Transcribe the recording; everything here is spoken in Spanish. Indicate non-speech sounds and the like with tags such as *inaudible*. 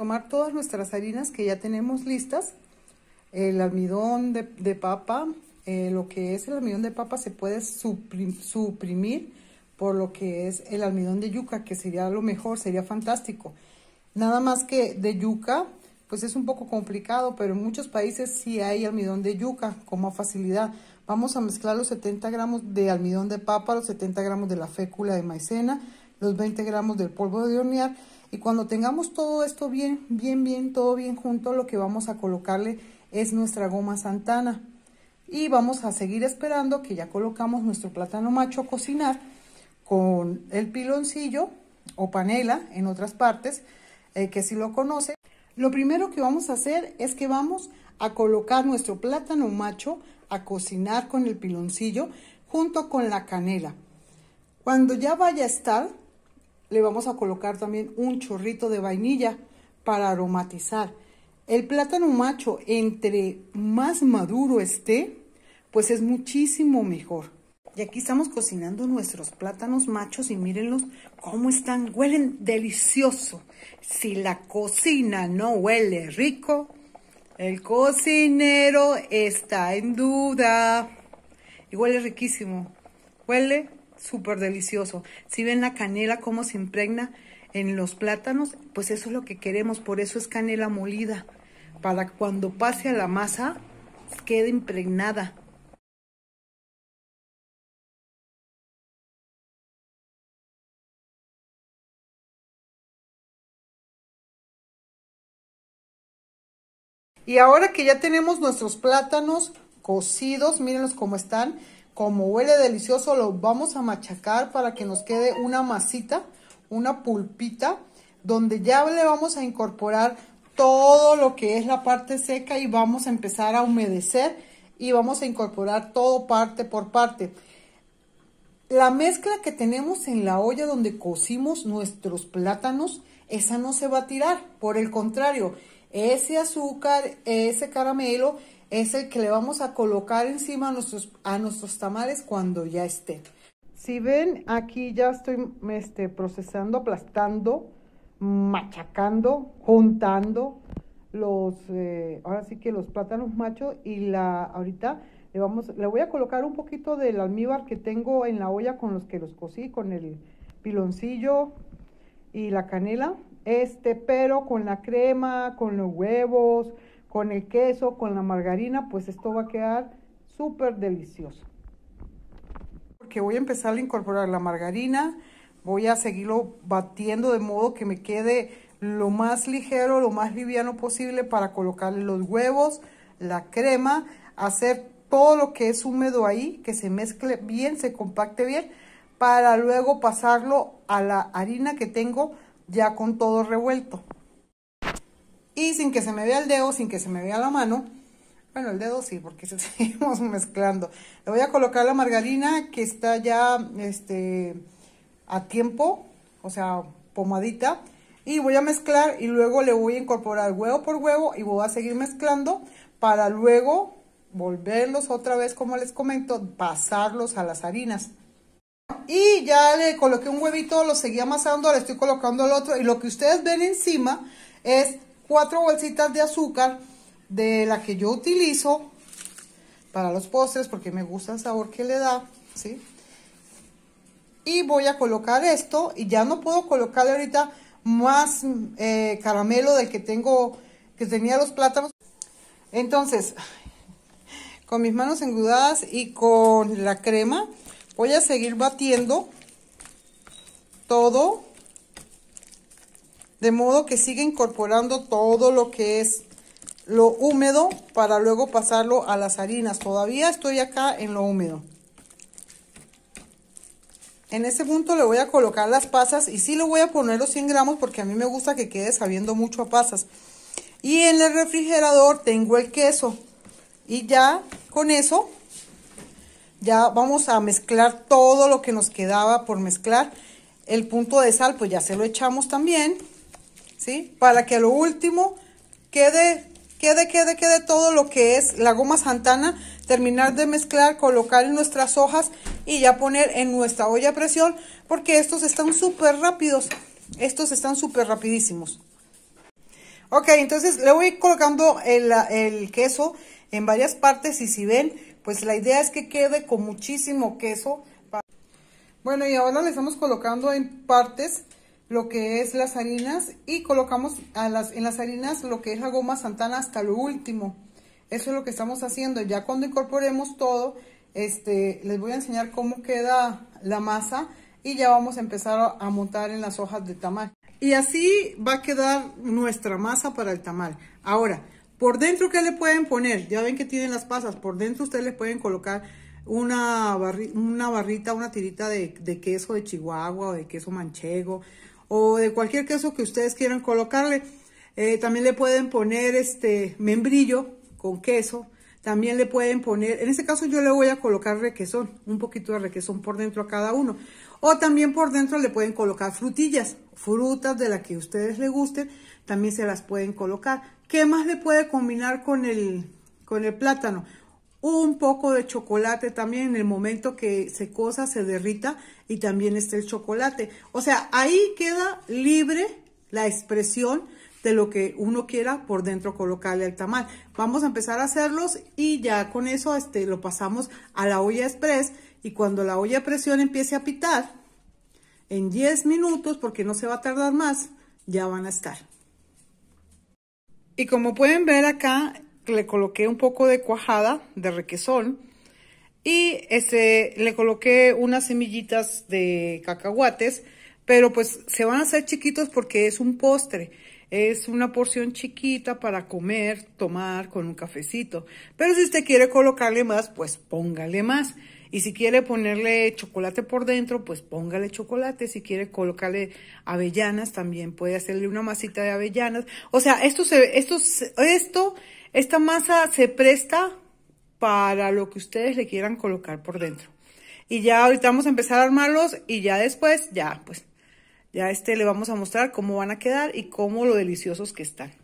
tomar todas nuestras harinas que ya tenemos listas, el almidón de, papa, eh, lo que es el almidón de papa se puede suprimir por lo que es el almidón de yuca, que sería lo mejor, sería fantástico. Nada más que de yuca, pues es un poco complicado, pero en muchos países sí hay almidón de yuca como facilidad. Vamos a mezclar los 70 gramos de almidón de papa, los 70 gramos de la fécula de maicena, los 20 gramos del polvo de hornear y cuando tengamos todo esto bien, bien, bien, todo bien junto, lo que vamos a colocarle es nuestra goma santana. Y vamos a seguir esperando que ya colocamos nuestro plátano macho a cocinar con el piloncillo o panela en otras partes, eh, que si lo conoce. Lo primero que vamos a hacer es que vamos a colocar nuestro plátano macho a cocinar con el piloncillo junto con la canela. Cuando ya vaya a estar, le vamos a colocar también un chorrito de vainilla para aromatizar. El plátano macho, entre más maduro esté, pues es muchísimo mejor. Y aquí estamos cocinando nuestros plátanos machos y mírenlos cómo están, huelen delicioso. Si la cocina no huele rico, el cocinero está en duda. Y huele riquísimo, huele súper delicioso. Si ven la canela, cómo se impregna en los plátanos, pues eso es lo que queremos, por eso es canela molida, para cuando pase a la masa quede impregnada. Y ahora que ya tenemos nuestros plátanos cocidos, mírenlos cómo están, como huele delicioso, lo vamos a machacar para que nos quede una masita, una pulpita, donde ya le vamos a incorporar todo lo que es la parte seca y vamos a empezar a humedecer y vamos a incorporar todo parte por parte. La mezcla que tenemos en la olla donde cocimos nuestros plátanos, esa no se va a tirar, por el contrario, ese azúcar, ese caramelo es el que le vamos a colocar encima a nuestros, a nuestros tamales cuando ya esté. Si ven, aquí ya estoy este, procesando, aplastando, machacando, juntando los, eh, ahora sí que los plátanos machos y la, ahorita le vamos, le voy a colocar un poquito del almíbar que tengo en la olla con los que los cocí, con el piloncillo y la canela este, pero con la crema, con los huevos, con el queso, con la margarina, pues esto va a quedar súper delicioso. Porque voy a empezar a incorporar la margarina, voy a seguirlo batiendo de modo que me quede lo más ligero, lo más liviano posible para colocarle los huevos, la crema, hacer todo lo que es húmedo ahí, que se mezcle bien, se compacte bien, para luego pasarlo a la harina que tengo ya con todo revuelto. Y sin que se me vea el dedo, sin que se me vea la mano, bueno, el dedo sí, porque *laughs* seguimos mezclando. Le voy a colocar la margarina que está ya este, a tiempo, o sea, pomadita. Y voy a mezclar y luego le voy a incorporar huevo por huevo y voy a seguir mezclando para luego volverlos otra vez, como les comento, pasarlos a las harinas. Y ya le coloqué un huevito, lo seguí amasando, le estoy colocando el otro. Y lo que ustedes ven encima es cuatro bolsitas de azúcar de la que yo utilizo para los postres porque me gusta el sabor que le da, Y voy a colocar esto y ya no puedo colocarle ahorita más eh, caramelo del que tengo, que tenía los plátanos. Entonces, con mis manos engudadas y con la crema voy a seguir batiendo todo de modo que siga incorporando todo lo que es lo húmedo para luego pasarlo a las harinas. Todavía estoy acá en lo húmedo. En ese punto le voy a colocar las pasas y sí le voy a poner los 100 gramos porque a mí me gusta que quede sabiendo mucho a pasas. Y en el refrigerador tengo el queso y ya con eso ya vamos a mezclar todo lo que nos quedaba por mezclar. El punto de sal, pues ya se lo echamos también, ¿sí? Para que a lo último quede, quede, quede, quede todo lo que es la goma santana. Terminar de mezclar, colocar en nuestras hojas y ya poner en nuestra olla a presión. Porque estos están súper rápidos. Estos están súper rapidísimos. Ok, entonces le voy colocando el, el queso en varias partes y si ven pues la idea es que quede con muchísimo queso. Bueno, y ahora le estamos colocando en partes lo que es las harinas y colocamos en las harinas lo que es la goma santana hasta lo último. Eso es lo que estamos haciendo. Ya cuando incorporemos todo, este, les voy a enseñar cómo queda la masa y ya vamos a empezar a montar en las hojas de tamal. Y así va a quedar nuestra masa para el tamal. Ahora, por dentro, ¿qué le pueden poner? Ya ven que tienen las pasas. Por dentro ustedes le pueden colocar una, barrita, una tirita de, queso de chihuahua o de queso manchego o de cualquier queso que ustedes quieran colocarle. Eh, también le pueden poner este membrillo con queso. También le pueden poner, en este caso yo le voy a colocar requesón, un poquito de requesón por dentro a cada uno. O también por dentro le pueden colocar frutillas frutas de las que ustedes les gusten, también se las pueden colocar. ¿Qué más le puede combinar con el, con el plátano? Un poco de chocolate también en el momento que se cosa, se derrita y también está el chocolate. O sea, ahí queda libre la expresión de lo que uno quiera por dentro colocarle al tamal. Vamos a empezar a hacerlos y ya con eso este, lo pasamos a la olla express y cuando la olla de presión empiece a pitar, en 10 minutos, porque no se va a tardar más, ya van a estar. Y como pueden ver acá, le coloqué un poco de cuajada de requesón y este, le coloqué unas semillitas de cacahuates, pero pues se van a hacer chiquitos porque es un postre. Es una porción chiquita para comer, tomar con un cafecito. Pero si usted quiere colocarle más, pues póngale más. Y si quiere ponerle chocolate por dentro, pues póngale chocolate. Si quiere colocarle avellanas, también puede hacerle una masita de avellanas. O sea, esto se, esto, esto, esta masa se presta para lo que ustedes le quieran colocar por dentro. Y ya ahorita vamos a empezar a armarlos y ya después, ya, pues, ya este le vamos a mostrar cómo van a quedar y cómo lo deliciosos que están.